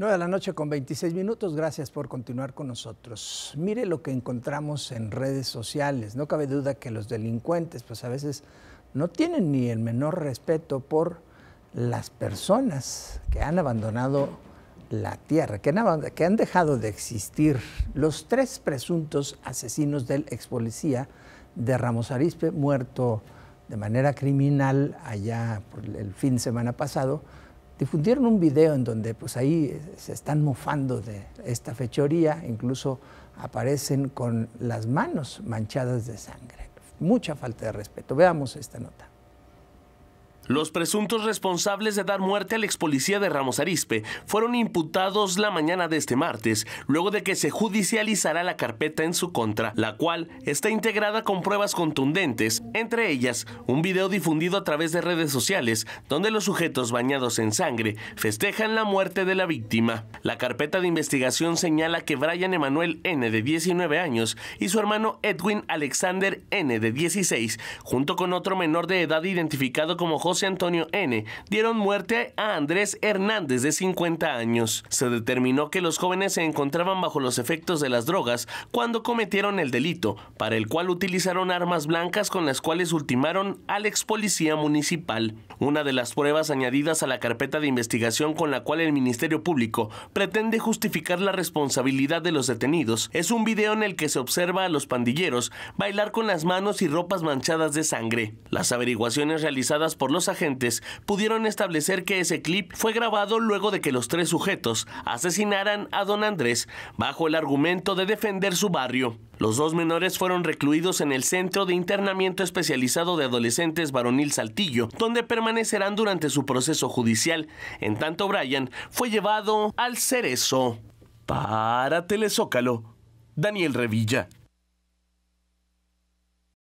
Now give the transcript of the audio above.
9 de la noche con 26 minutos, gracias por continuar con nosotros. Mire lo que encontramos en redes sociales, no cabe duda que los delincuentes pues a veces no tienen ni el menor respeto por las personas que han abandonado la tierra, que han, dejado de existir. Los tres presuntos asesinos del ex policía de Ramos Arispe, muerto de manera criminal allá el fin de semana pasado, difundieron un video en donde pues ahí se están mofando de esta fechoría, incluso aparecen con las manos manchadas de sangre. Mucha falta de respeto. Veamos esta nota. Los presuntos responsables de dar muerte al ex policía de Ramos Arispe fueron imputados la mañana de este martes, luego de que se judicializará la carpeta en su contra, la cual está integrada con pruebas contundentes, entre ellas un video difundido a través de redes sociales, donde los sujetos bañados en sangre festejan la muerte de la víctima. La carpeta de investigación señala que Brian Emanuel N. de 19 años y su hermano Edwin Alexander N. de 16, junto con otro menor de edad identificado como José Antonio N. dieron muerte a Andrés Hernández de 50 años. Se determinó que los jóvenes se encontraban bajo los efectos de las drogas cuando cometieron el delito, para el cual utilizaron armas blancas con las cuales ultimaron al ex policía municipal. Una de las pruebas añadidas a la carpeta de investigación con la cual el Ministerio Público pretende justificar la responsabilidad de los detenidos es un video en el que se observa a los pandilleros bailar con las manos y ropas manchadas de sangre. Las averiguaciones realizadas por los agentes pudieron establecer que ese clip fue grabado luego de que los tres sujetos asesinaran a don Andrés bajo el argumento de defender su barrio. Los dos menores fueron recluidos en el Centro de Internamiento Especializado de Adolescentes Varonil Saltillo, donde permanecerán durante su proceso judicial. En tanto, Brian fue llevado al Cerezo. Para Telezócalo, Daniel Revilla.